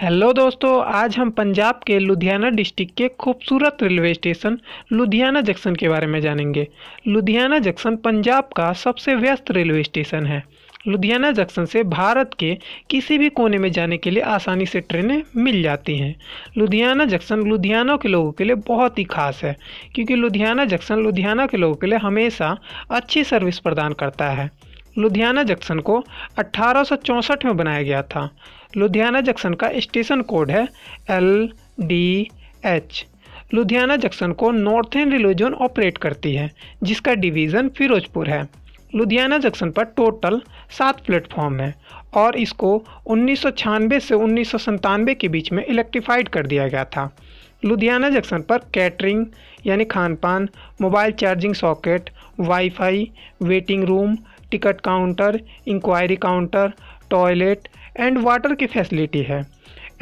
hello दोस्तों आज हम पंजाब के लुधियाना डिस्ट्रिक्ट के खूबसूरत रेलवे स्टेशन लुधियाना जंक्शन के बारे में जानेंगे लुधियाना जंक्शन पंजाब का सबसे व्यस्त रेलवे स्टेशन है लुधियाना जंक्शन से भारत के किसी भी कोने में जाने के लिए आसानी से ट्रेनें मिल जाती हैं लुधियाना जंक्शन लुधियाना के लोगों के लिए बहुत ही खास है क्योंकि लुधियाना जंक्शन लुधियाना के लोगों के लिए हमेशा अच्छी सर्विस प्रदान करता है लुधियाना जंक्शन को अट्ठारह में बनाया गया था लुधियाना जंक्शन का स्टेशन कोड है L D H Ludhiana junction को नॉर्थन रेलवे जोन ऑपरेट करती है जिसका डिवीज़न फिरोजपुर है लुधियाना जंक्शन पर टोटल सात प्लेटफॉर्म हैं और इसको उन्नीस से उन्नीस के बीच में इलेक्ट्रीफाइड कर दिया गया था लुधियाना जंक्शन पर कैटरिंग यानी खान पान mobile charging socket wifi waiting room ticket counter inquiry counter toilet and water की फैसिलिटी है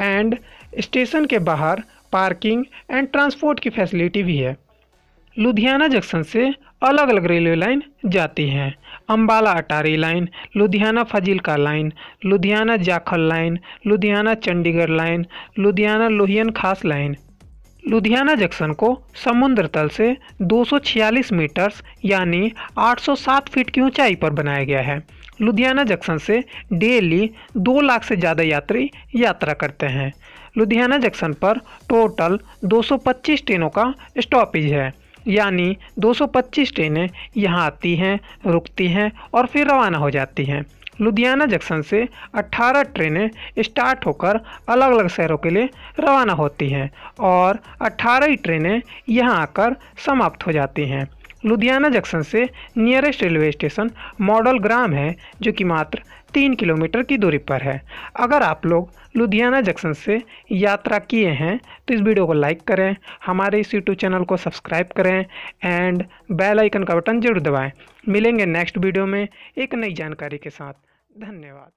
एंड स्टेशन के बाहर पार्किंग एंड ट्रांसपोर्ट की फैसिलिटी भी है लुधियाना जंक्शन से अलग अलग रेलवे लाइन जाती हैं अम्बाला अटारी लाइन लुधियाना का line Ludhiana Jakhal line Ludhiana Chandigarh line Ludhiana Lohian Khas line Ludhiana junction को समुद्र तल से 246 मीटर्स यानी 807 फीट की ऊंचाई पर बनाया गया है लुधियाना जंक्शन से डेली दो लाख से ज़्यादा यात्री यात्रा करते हैं लुधियाना जंक्शन पर टोटल 225 ट्रेनों का स्टॉपेज है यानी 225 ट्रेनें यहाँ आती हैं रुकती हैं और फिर रवाना हो जाती हैं लुधियाना जंक्शन से 18 ट्रेनें स्टार्ट होकर अलग अलग शहरों के लिए रवाना होती हैं और 18 ही ट्रेनें यहाँ आकर समाप्त हो जाती हैं लुधियाना जंक्शन से nearest railway station model Gram है जो कि मात्र तीन किलोमीटर की दूरी पर है अगर आप लोग लुधियाना जंक्शन से यात्रा किए हैं तो इस वीडियो को लाइक करें हमारे इस यूट्यूब चैनल को सब्सक्राइब करें एंड बेल आइकन का बटन जरूर दबाएं मिलेंगे नेक्स्ट वीडियो में एक नई जानकारी के साथ धन्यवाद